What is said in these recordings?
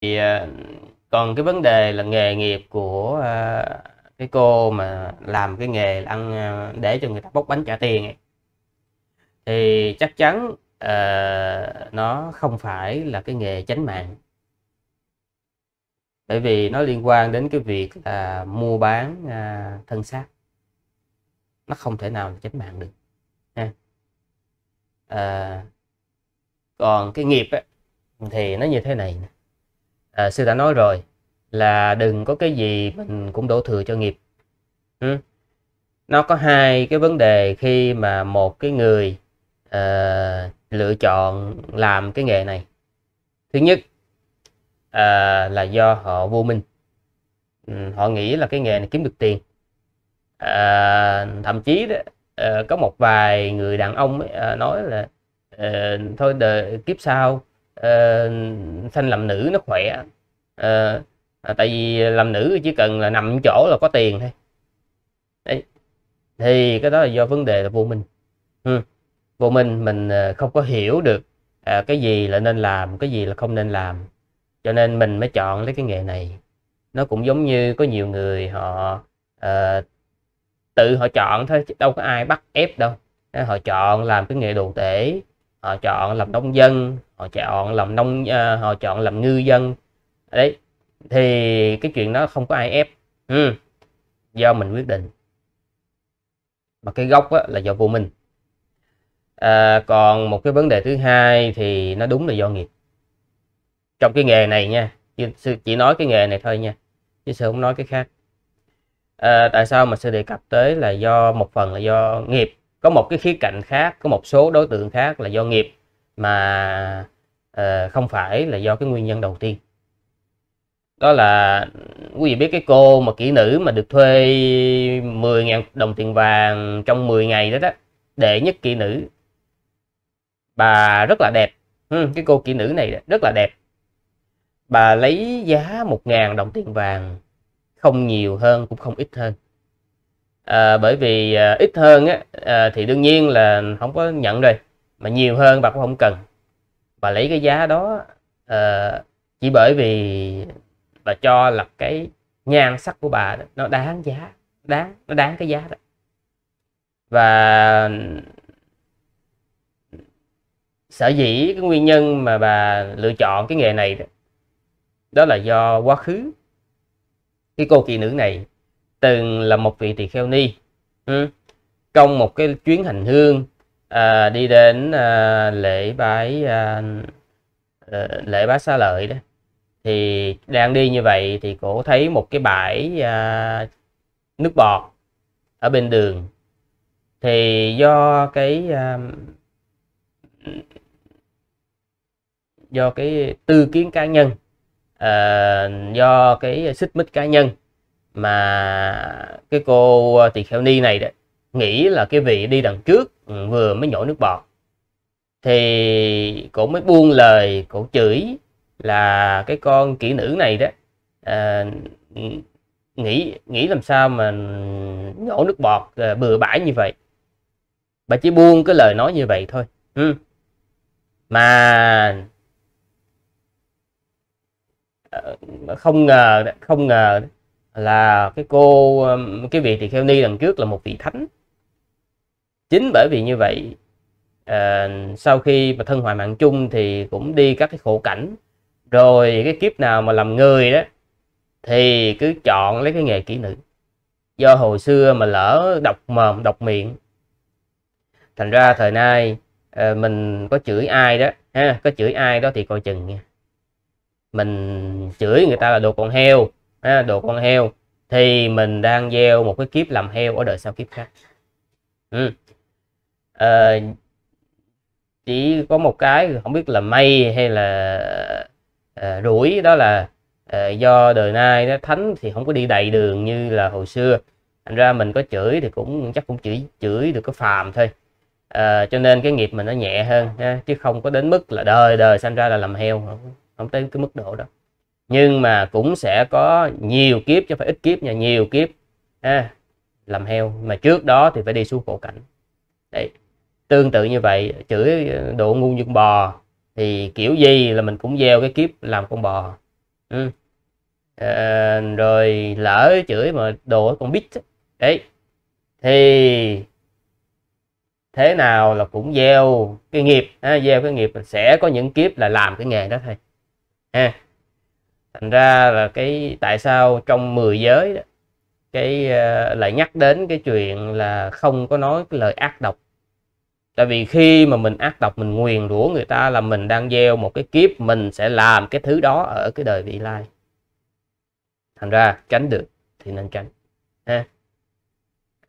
thì à, còn cái vấn đề là nghề nghiệp của à, cái cô mà làm cái nghề ăn à, để cho người ta bốc bánh trả tiền ấy, thì chắc chắn uh, nó không phải là cái nghề chánh mạng bởi vì nó liên quan đến cái việc là mua bán uh, thân xác nó không thể nào là chánh mạng được ha. À, còn cái nghiệp ấy, thì nó như thế này nè à, sư đã nói rồi là đừng có cái gì mình cũng đổ thừa cho nghiệp ừ. nó có hai cái vấn đề khi mà một cái người à, lựa chọn làm cái nghề này thứ nhất à, là do họ vô minh ừ, họ nghĩ là cái nghề này kiếm được tiền à, thậm chí đó, à, có một vài người đàn ông ấy, à, nói là à, thôi đời kiếp sau uh, ờ, sanh làm nữ nó khỏe uh, tại vì làm nữ chỉ cần là nằm chỗ là có tiền thôi Đấy. thì cái đó là do vấn đề là vô minh ừ. vô minh mình ờ, không có hiểu được à, cái gì là nên làm cái gì là không nên làm cho nên mình mới chọn lấy cái nghề này nó cũng giống như có nhiều người họ à, tự họ chọn thôi đâu có ai bắt ép đâu họ chọn làm cái nghề đồ tể họ chọn làm nông dân họ chọn làm nông uh, họ chọn làm ngư dân đấy thì cái chuyện đó không có ai ép ừ. do mình quyết định mà cái gốc á, là do vô minh à, còn một cái vấn đề thứ hai thì nó đúng là do nghiệp trong cái nghề này nha sư chỉ nói cái nghề này thôi nha chứ sư không nói cái khác à, tại sao mà sư đề cập tới là do một phần là do nghiệp có một cái khía cạnh khác có một số đối tượng khác là do nghiệp mà uh, không phải là do cái nguyên nhân đầu tiên đó là quý vị biết cái cô mà kỹ nữ mà được thuê 10.000 đồng tiền vàng trong 10 ngày đó đó đệ nhất kỹ nữ bà rất là đẹp ừ, cái cô kỹ nữ này rất là đẹp bà lấy giá 1.000 đồng tiền vàng không nhiều hơn cũng không ít hơn à, bởi vì à, ít hơn á, à, thì đương nhiên là không có nhận rồi mà nhiều hơn bà cũng không cần bà lấy cái giá đó à, chỉ bởi vì bà cho là cái nhan sắc của bà đó, nó đáng giá đáng nó đáng cái giá đó và sở dĩ cái nguyên nhân mà bà lựa chọn cái nghề này đó, đó là do quá khứ cái cô kỳ nữ này từng là một vị tỳ kheo ni ừ. công một cái chuyến hành hương à, đi đến à, lễ bái à, ờ, lễ bái xá lợi đó thì đang đi như vậy thì cổ thấy một cái bãi à, nước bọt ở bên đường thì do cái à, do cái tư kiến cá nhân à, do cái xích mích cá nhân mà cái cô ờ, tỳ kheo ni này đấy nghĩ là cái vị đi đằng trước ừ, vừa mới nhổ nước bọt thì cổ mới buông lời cổ chửi là cái con kỹ nữ này đó à, nghĩ nghĩ làm sao mà nhổ nước bọt à, bừa bãi như vậy bà chỉ buông cái lời nói như vậy thôi ừ. mà không ngờ không ngờ là cái cô um, cái vị tỳ kheo ni lần trước là một vị thánh chính bởi vì như vậy à, sau khi mà thân hoại mạng chung thì cũng đi các cái khổ cảnh rồi cái kiếp nào mà làm người đó thì cứ chọn lấy cái nghề kỹ nữ do hồi xưa mà lỡ đọc mồm đọc miệng thành ra thời nay à, mình có chửi ai đó ha có chửi ai đó thì coi chừng nha mình chửi người ta là đồ con heo ha, đồ ừ. con heo thì mình đang gieo một cái kiếp làm heo ở đời sau kiếp khác ừ. à, chỉ có một cái không biết là may hay là à, rủi đó là à, do đời nay nó thánh thì không có đi đầy đường như là hồi xưa thành ra mình có chửi thì cũng chắc cũng chỉ chửi được có phàm thôi à, cho nên cái nghiệp mình nó nhẹ hơn ha, chứ không có đến mức là đời đời sanh ra là làm heo không, không tới cái mức độ đó nhưng mà cũng sẽ có nhiều kiếp chứ phải ít kiếp nha nhiều kiếp ha à, làm heo mà trước đó thì phải đi xuống khổ cảnh đấy tương tự như vậy chửi ờ, độ ngu như con bò thì kiểu gì là mình cũng gieo cái kiếp làm con bò ừ. à, rồi lỡ chửi mà đồ con bít đấy thì thế nào là cũng gieo cái nghiệp ha, à, gieo cái nghiệp sẽ có những kiếp là làm cái nghề đó thôi ha thành ra là cái tại sao trong 10 giới đó, cái uh, lại nhắc đến cái chuyện là không có nói cái lời ác độc tại vì khi mà mình ác độc mình nguyền rủa người ta là mình đang gieo một cái kiếp mình sẽ làm cái thứ đó ở cái đời vị lai thành ra tránh được thì nên tránh ha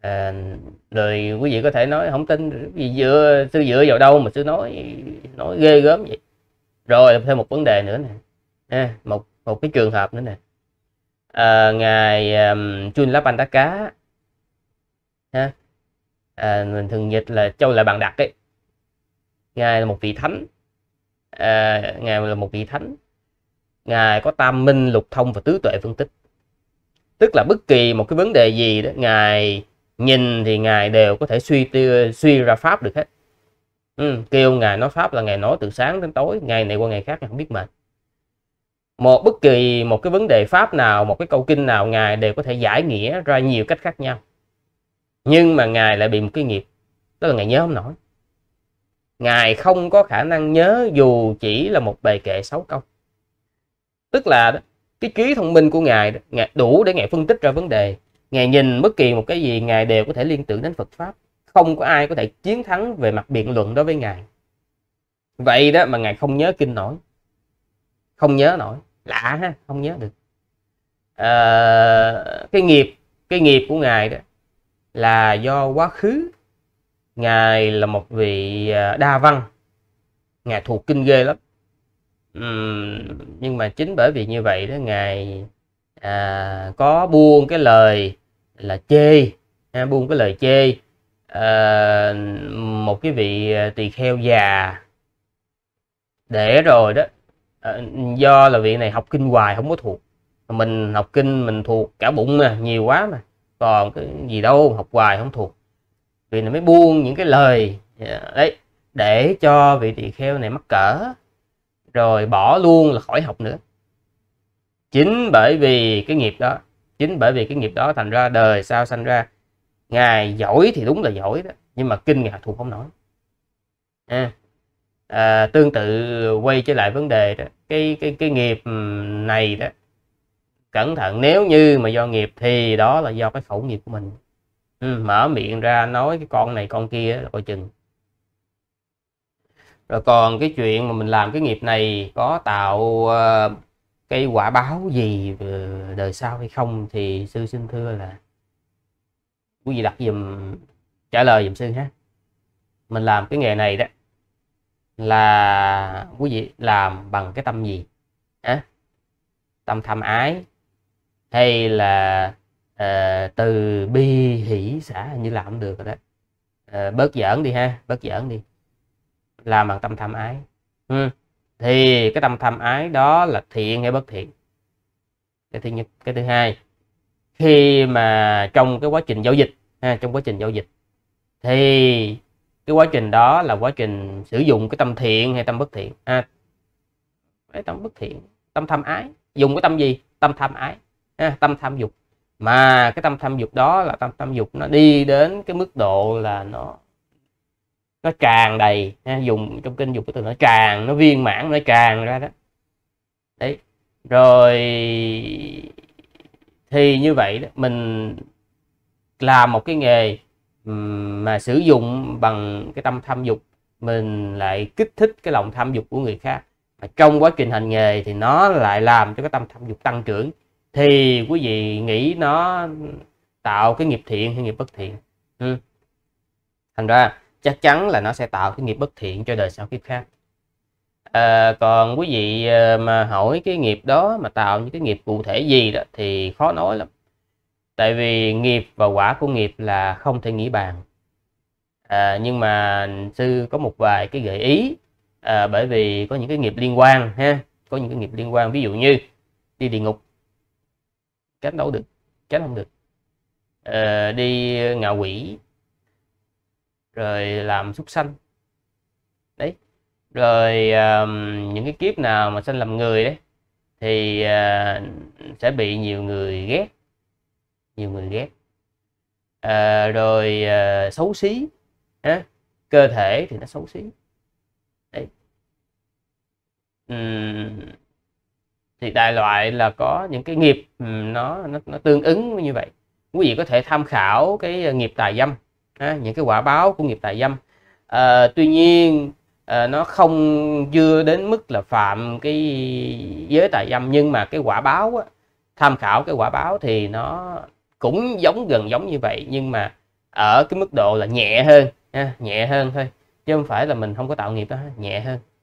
à, rồi quý vị có thể nói không tin vì dựa sư dựa vào đâu mà sư nói nói ghê gớm vậy rồi thêm một vấn đề nữa nè ha, một một cái trường hợp nữa nè à, ngài um, Chun lá bàn đá cá ha à, mình thường dịch là châu là bàn đặc ấy ngài là một vị thánh à, ngài là một vị thánh ngài có tam minh lục thông và tứ tuệ phân tích tức là bất kỳ một cái vấn đề gì đó ngài nhìn thì ngài đều có thể suy tư, suy ra pháp được hết ừ, kêu ngài nói pháp là ngài nói từ sáng đến tối ngày này qua ngày khác ngài không biết mệt một bất kỳ một cái vấn đề pháp nào một cái câu kinh nào ngài đều có thể giải nghĩa ra nhiều cách khác nhau nhưng mà ngài lại bị một cái nghiệp đó là ngài nhớ không nổi ngài không có khả năng nhớ dù chỉ là một bề kệ sáu câu tức là cái trí thông minh của ngài đủ để ngài phân tích ra vấn đề ngài nhìn bất kỳ một cái gì ngài đều có thể liên tưởng đến Phật pháp không có ai có thể chiến thắng về mặt biện luận đối với ngài vậy đó mà ngài không nhớ kinh nổi không nhớ nổi lạ ha không nhớ được à, cái nghiệp cái nghiệp của ngài đó là do quá khứ ngài là một vị ờ, đa văn ngài thuộc kinh ghê lắm uhm, nhưng mà chính bởi vì như vậy đó ngài à, có buông cái lời là chê ha, buông cái lời chê à, một cái vị tỳ kheo già để rồi đó Ờ, do là vị này học kinh hoài không có thuộc mình học kinh mình thuộc cả bụng mà nhiều quá mà còn cái gì đâu học hoài không thuộc vì này mới buông những cái lời dạ, đấy để cho vị tỳ kheo này mắc cỡ rồi bỏ luôn là khỏi học nữa chính bởi vì cái nghiệp đó chính bởi vì cái nghiệp đó thành ra đời sao sanh ra ngài giỏi thì đúng là giỏi đó nhưng mà kinh ngài thuộc không nổi à, à, tương tự quay trở lại vấn đề đó cái cái cái nghiệp này đó cẩn thận nếu như mà do nghiệp thì đó là do cái khẩu nghiệp của mình ừ, mở miệng ra nói cái con này con kia là coi chừng rồi còn cái chuyện mà mình làm cái nghiệp này có tạo uh, cái quả báo gì đời sau hay không thì sư xin thưa là quý vị đặt dùm trả lời dùm sư ha mình làm cái nghề này đó là quý vị làm bằng cái tâm gì hả tâm tham ái hay là uh, từ bi hỷ xã như làm không được rồi đó uh, bớt giỡn đi ha bớt giỡn đi làm bằng tâm tham ái ừ. thì cái tâm tham ái đó là thiện hay bất thiện cái thứ nhất cái thứ hai khi mà trong cái quá trình giao dịch ha, trong quá trình giao dịch thì cái quá trình đó là quá trình sử dụng cái tâm thiện hay tâm bất thiện à, cái tâm bất thiện tâm tham ái dùng cái tâm gì tâm tham ái à, tâm tham dục mà cái tâm tham dục đó là tâm tham dục nó đi đến cái mức độ là nó nó tràn đầy ha, dùng trong kinh dục của từ nó tràn nó viên mãn nó tràn ra đó đấy rồi thì như vậy đó, mình làm một cái nghề mà sử dụng bằng cái tâm tham dục mình lại kích thích cái lòng tham dục của người khác mà trong quá trình hành nghề thì nó lại làm cho cái tâm tham dục tăng trưởng thì quý vị nghĩ nó tạo cái nghiệp thiện hay nghiệp bất thiện ừ. thành ra chắc chắn là nó sẽ tạo cái nghiệp bất thiện cho đời sau kiếp khác à, còn quý vị ờ, mà hỏi cái nghiệp đó mà tạo những cái nghiệp cụ thể gì đó thì khó nói lắm tại vì nghiệp và quả của nghiệp là không thể nghĩ bàn à, nhưng mà sư có một vài cái gợi ý à, bởi vì có những cái nghiệp liên quan ha có những cái nghiệp liên quan ví dụ như đi địa ngục tránh đâu được tránh không được à, đi ngạ quỷ rồi làm súc sanh đấy rồi um, những cái kiếp nào mà sanh làm người đấy thì uh, sẽ bị nhiều người ghét nhiều người ghét à, rồi à, xấu xí à, cơ thể thì nó xấu xí đấy uhm, thì đại loại là có những cái nghiệp nó nó, nó tương ứng như vậy quý vị có thể tham khảo cái à, nghiệp tài dâm à, những cái quả báo của nghiệp tài dâm à, tuy nhiên à, nó không chưa đến mức là phạm cái giới tài dâm nhưng mà cái quả báo á, tham khảo cái quả báo thì nó cũng giống gần giống như vậy nhưng mà ở cái mức độ là nhẹ hơn nhẹ hơn thôi chứ không phải là mình không có tạo nghiệp đó nhẹ hơn